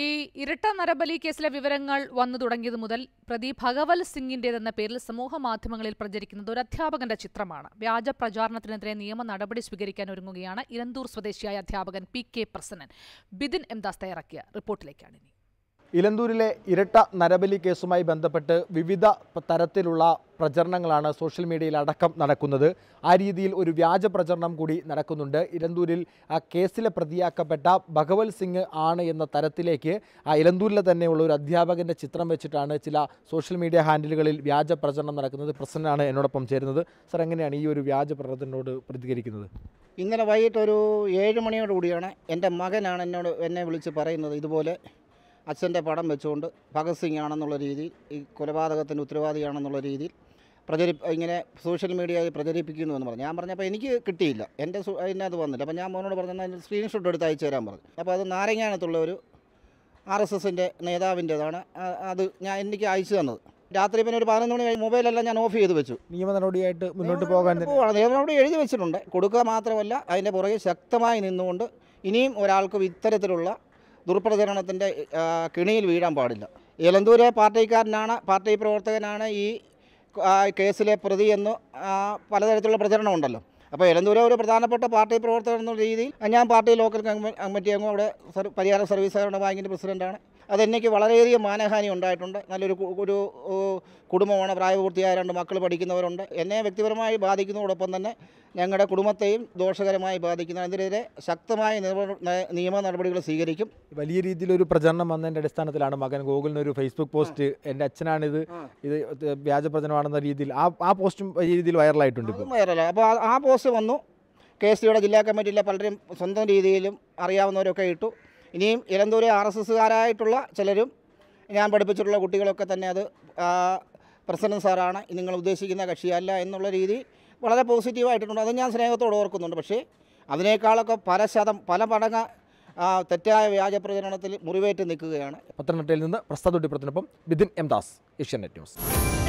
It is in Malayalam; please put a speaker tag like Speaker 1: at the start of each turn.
Speaker 1: ഈ ഇരട്ട നരബലി കേസിലെ വിവരങ്ങൾ വന്നു തുടങ്ങിയത് മുതൽ പ്രതി ഭഗവൽ സിംഗിൻ്റെതെന്ന പേരിൽ സമൂഹ മാധ്യമങ്ങളിൽ പ്രചരിക്കുന്നത് ഒരു അധ്യാപകന്റെ ചിത്രമാണ് വ്യാജ പ്രചാരണത്തിനെതിരെ നിയമ നടപടി സ്വീകരിക്കാൻ ഒരുങ്ങുകയാണ് ഇരന്തൂർ സ്വദേശിയായ അധ്യാപകൻ പി കെ പ്രസന്നൻ ബിദിൻ എംദാസ് തയ്യാറാക്കിയ റിപ്പോർട്ടിലേക്കാണ് ഇനി
Speaker 2: ഇലന്തൂരിലെ ഇരട്ട നരബലി കേസുമായി ബന്ധപ്പെട്ട് വിവിധ തരത്തിലുള്ള പ്രചരണങ്ങളാണ് സോഷ്യൽ മീഡിയയിൽ അടക്കം നടക്കുന്നത് ആ രീതിയിൽ ഒരു വ്യാജ പ്രചരണം കൂടി നടക്കുന്നുണ്ട് ഇലന്തൂരിൽ ആ കേസിലെ പ്രതിയാക്കപ്പെട്ട ഭഗവത് സിംഗ് ആണ് എന്ന തരത്തിലേക്ക് ആ ഇലന്തൂരിലെ തന്നെയുള്ള ഒരു അധ്യാപകൻ്റെ ചിത്രം വെച്ചിട്ടാണ് ചില സോഷ്യൽ മീഡിയ ഹാൻഡിലുകളിൽ വ്യാജ പ്രചരണം നടക്കുന്നത് പ്രസന്നാണ് എന്നോടൊപ്പം ചേരുന്നത് സർ എങ്ങനെയാണ് ഈ ഒരു വ്യാജ
Speaker 3: പ്രചരണത്തിനോട് പ്രതികരിക്കുന്നത് ഇന്നലെ വൈകിട്ട് ഒരു ഏഴ് മണിയോടുകൂടിയാണ് എൻ്റെ മകനാണ് എന്നോട് എന്നെ വിളിച്ച് പറയുന്നത് ഇതുപോലെ അച്ഛൻ്റെ പടം വെച്ചുകൊണ്ട് ഭഗത് സിംഗ് ആണെന്നുള്ള രീതിയിൽ ഈ കൊലപാതകത്തിൻ്റെ ഉത്തരവാദിയാണെന്നുള്ള രീതിയിൽ പ്രചരി ഇങ്ങനെ സോഷ്യൽ മീഡിയയിൽ പ്രചരിപ്പിക്കുന്നു എന്ന് പറഞ്ഞു ഞാൻ പറഞ്ഞപ്പോൾ എനിക്ക് കിട്ടിയില്ല എൻ്റെ അത് വന്നില്ല അപ്പോൾ ഞാൻ മോനോട് പറഞ്ഞാൽ അതിൻ്റെ സ്ക്രീൻഷോട്ട് എടുത്ത് അയച്ചു തരാൻ പറഞ്ഞു അപ്പോൾ അത് നാരങ്ങാനത്തുള്ള ഒരു ആർ എസ് എസിൻ്റെ നേതാവിൻ്റേതാണ് അത് ഞാൻ എനിക്ക് അയച്ചു തന്നത് രാത്രി പിന്നെ ഒരു പതിനൊന്ന് മണി കഴിഞ്ഞ് മൊബൈലെല്ലാം ഞാൻ ഓഫ് ചെയ്ത് വെച്ചു നിയമ നടപടിയായിട്ട് മുന്നോട്ട് പോകാൻ നടപടി എഴുതി വെച്ചിട്ടുണ്ട് കൊടുക്കുക മാത്രമല്ല അതിൻ്റെ പുറകെ ശക്തമായി നിന്നുകൊണ്ട് ഇനിയും ഒരാൾക്കും ഇത്തരത്തിലുള്ള ദുർപ്രചരണത്തിൻ്റെ കിണിയിൽ വീഴാൻ പാടില്ല എലന്തൂരെ പാർട്ടിക്കാരനാണ് പാർട്ടി പ്രവർത്തകനാണ് ഈ കേസിലെ പ്രതി എന്ന് പലതരത്തിലുള്ള പ്രചരണമുണ്ടല്ലോ അപ്പോൾ എലന്തൂര ഒരു പ്രധാനപ്പെട്ട പാർട്ടി പ്രവർത്തകൻ എന്നുള്ള രീതിയിൽ ഞാൻ പാർട്ടി ലോക്കൽ കമ്മിറ്റി അംഗം അവിടെ പരിഹാര സർവീസ് ബാങ്കിൻ്റെ പ്രസിഡൻ്റാണ് അതെന്നേക്ക് വളരെയധികം മാനഹാനി ഉണ്ടായിട്ടുണ്ട് നല്ലൊരു ഒരു കുടുംബമാണ് പ്രായപൂർത്തിയായ രണ്ട് മക്കൾ പഠിക്കുന്നവരുണ്ട് എന്നെ വ്യക്തിപരമായി ബാധിക്കുന്നതോടൊപ്പം തന്നെ ഞങ്ങളുടെ കുടുംബത്തെയും ദോഷകരമായി ബാധിക്കുന്ന അതിനെതിരെ ശക്തമായ നിയമ നടപടികൾ സ്വീകരിക്കും വലിയ രീതിയിലൊരു പ്രചരണം
Speaker 2: വന്നതിൻ്റെ അടിസ്ഥാനത്തിലാണ് മകൻ ഗൂഗിളിന് ഒരു ഫേസ്ബുക്ക് പോസ്റ്റ് എൻ്റെ അച്ഛനാണിത് ഇത് വ്യാജ പ്രചരണമാണെന്ന രീതിയിൽ ആ ആ പോസ്റ്റും വലിയ രീതിയിൽ വൈറലായിട്ടുണ്ട്
Speaker 3: വൈറലായി അപ്പോൾ ആ പോസ്റ്റ് വന്നു കെ എസ് സിയുടെ ജില്ലാ കമ്മിറ്റിയിലെ പലരും സ്വന്തം രീതിയിലും അറിയാവുന്നവരൊക്കെ ഇട്ടു ഇനിയും ഇലന്തൂരെ ആർ എസ് എസ്സുകാരായിട്ടുള്ള ചിലരും ഞാൻ പഠിപ്പിച്ചിട്ടുള്ള കുട്ടികളൊക്കെ തന്നെ അത് പ്രസിഡന്റ് സാറാണ് നിങ്ങൾ ഉദ്ദേശിക്കുന്ന കക്ഷിയല്ല എന്നുള്ള രീതി വളരെ പോസിറ്റീവായിട്ടുണ്ട് അത് ഞാൻ സ്നേഹത്തോട് ഓർക്കുന്നുണ്ട് പക്ഷേ അതിനേക്കാളൊക്കെ പല ശതം പല പടങ്ങ തെറ്റായ വ്യാജ പ്രചരണത്തിൽ മുറിവേറ്റ് നിൽക്കുകയാണ്
Speaker 2: പത്തനംതിട്ടയിൽ നിന്ന് പ്രസ്താദ് ഡിപ്പുറത്തിനൊപ്പം ബിദിൻ എം ദാസ് ഏഷ്യാനെറ്റ് ന്യൂസ്